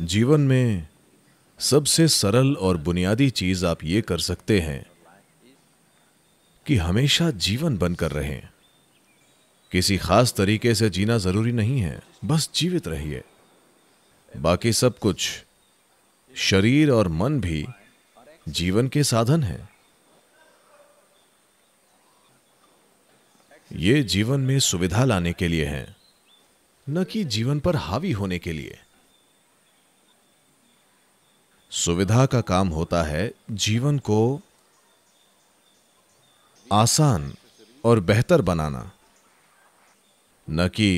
जीवन में सबसे सरल और बुनियादी चीज आप ये कर सकते हैं कि हमेशा जीवन बनकर रहें किसी खास तरीके से जीना जरूरी नहीं है बस जीवित रहिए बाकी सब कुछ शरीर और मन भी जीवन के साधन हैं ये जीवन में सुविधा लाने के लिए हैं न कि जीवन पर हावी होने के लिए सुविधा का काम होता है जीवन को आसान और बेहतर बनाना न कि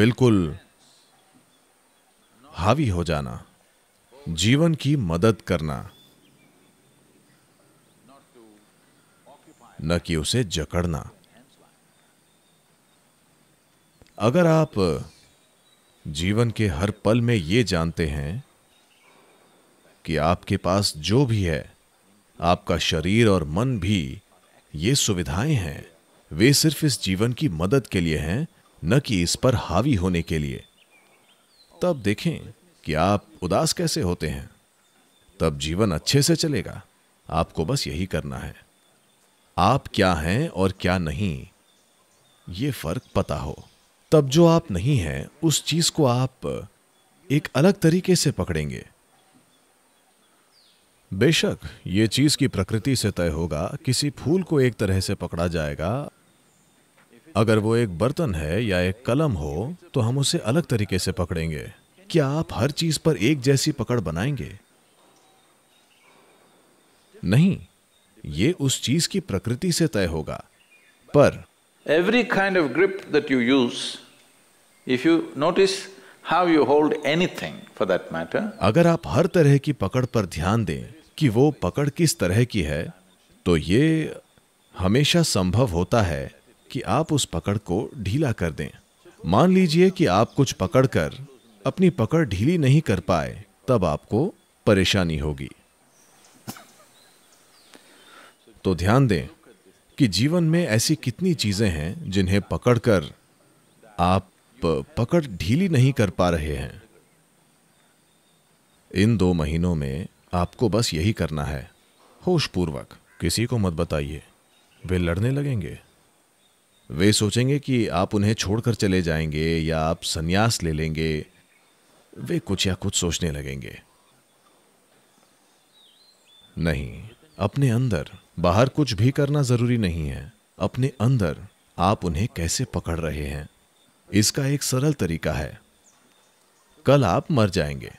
बिल्कुल हावी हो जाना जीवन की मदद करना न कि उसे जकड़ना अगर आप जीवन के हर पल में ये जानते हैं कि आपके पास जो भी है आपका शरीर और मन भी ये सुविधाएं हैं वे सिर्फ इस जीवन की मदद के लिए हैं न कि इस पर हावी होने के लिए तब देखें कि आप उदास कैसे होते हैं तब जीवन अच्छे से चलेगा आपको बस यही करना है आप क्या हैं और क्या नहीं ये फर्क पता हो तब जो आप नहीं हैं उस चीज को आप एक अलग तरीके से पकड़ेंगे बेशक ये चीज की प्रकृति से तय होगा किसी फूल को एक तरह से पकड़ा जाएगा अगर वो एक बर्तन है या एक कलम हो तो हम उसे अलग तरीके से पकड़ेंगे क्या आप हर चीज पर एक जैसी पकड़ बनाएंगे नहीं ये उस चीज की प्रकृति से तय होगा पर every kind of grip that you use if you notice how you hold anything for that matter. अगर आप हर तरह की पकड़ पर ध्यान दें कि वो पकड़ किस तरह की है तो ये हमेशा संभव होता है कि आप उस पकड़ को ढीला कर दें मान लीजिए कि आप कुछ पकड़कर अपनी पकड़ ढीली नहीं कर पाए तब आपको परेशानी होगी तो ध्यान दें कि जीवन में ऐसी कितनी चीजें हैं जिन्हें पकड़कर आप पकड़ ढीली नहीं कर पा रहे हैं इन दो महीनों में आपको बस यही करना है होशपूर्वक किसी को मत बताइए वे लड़ने लगेंगे वे सोचेंगे कि आप उन्हें छोड़कर चले जाएंगे या आप संन्यास ले लेंगे वे कुछ या कुछ सोचने लगेंगे नहीं अपने अंदर बाहर कुछ भी करना जरूरी नहीं है अपने अंदर आप उन्हें कैसे पकड़ रहे हैं इसका एक सरल तरीका है कल आप मर जाएंगे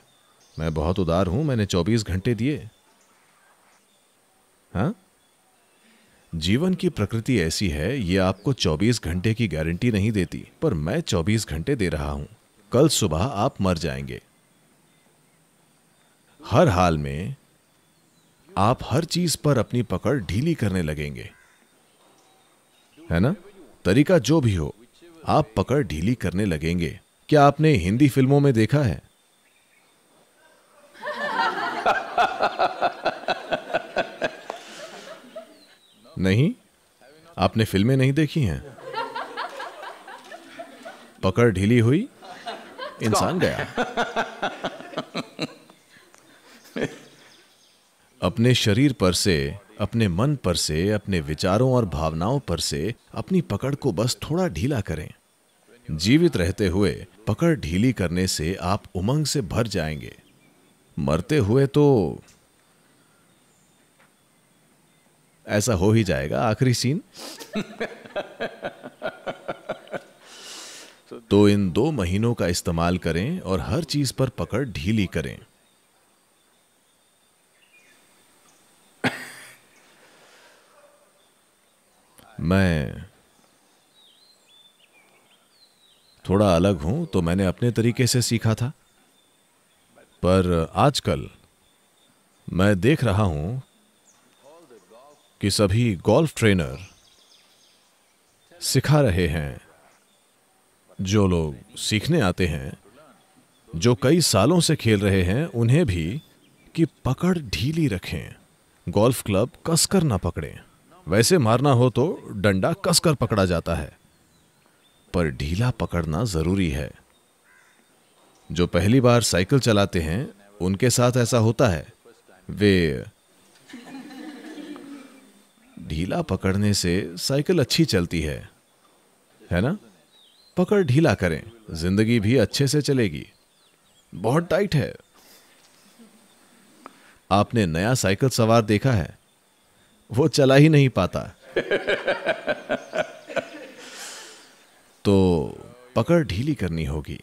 मैं बहुत उदार हूं मैंने 24 घंटे दिए हाँ जीवन की प्रकृति ऐसी है ये आपको 24 घंटे की गारंटी नहीं देती पर मैं 24 घंटे दे रहा हूं कल सुबह आप मर जाएंगे हर हाल में आप हर चीज पर अपनी पकड़ ढीली करने लगेंगे है ना तरीका जो भी हो आप पकड़ ढीली करने लगेंगे क्या आपने हिंदी फिल्मों में देखा है नहीं आपने फिल्में नहीं देखी हैं पकड़ ढीली हुई इंसान गया अपने शरीर पर से अपने मन पर से अपने विचारों और भावनाओं पर से अपनी पकड़ को बस थोड़ा ढीला करें जीवित रहते हुए पकड़ ढीली करने से आप उमंग से भर जाएंगे मरते हुए तो ऐसा हो ही जाएगा आखिरी सीन तो इन दो महीनों का इस्तेमाल करें और हर चीज पर पकड़ ढीली करें मैं थोड़ा अलग हूं तो मैंने अपने तरीके से सीखा था पर आजकल मैं देख रहा हूं कि सभी गोल्फ ट्रेनर सिखा रहे हैं जो लोग सीखने आते हैं जो कई सालों से खेल रहे हैं उन्हें भी कि पकड़ ढीली रखें गोल्फ क्लब कसकर ना पकड़ें वैसे मारना हो तो डंडा कसकर पकड़ा जाता है पर ढीला पकड़ना जरूरी है जो पहली बार साइकिल चलाते हैं उनके साथ ऐसा होता है वे ढीला पकड़ने से साइकिल अच्छी चलती है है ना पकड़ ढीला करें जिंदगी भी अच्छे से चलेगी बहुत टाइट है आपने नया साइकिल सवार देखा है वो चला ही नहीं पाता तो पकड़ ढीली करनी होगी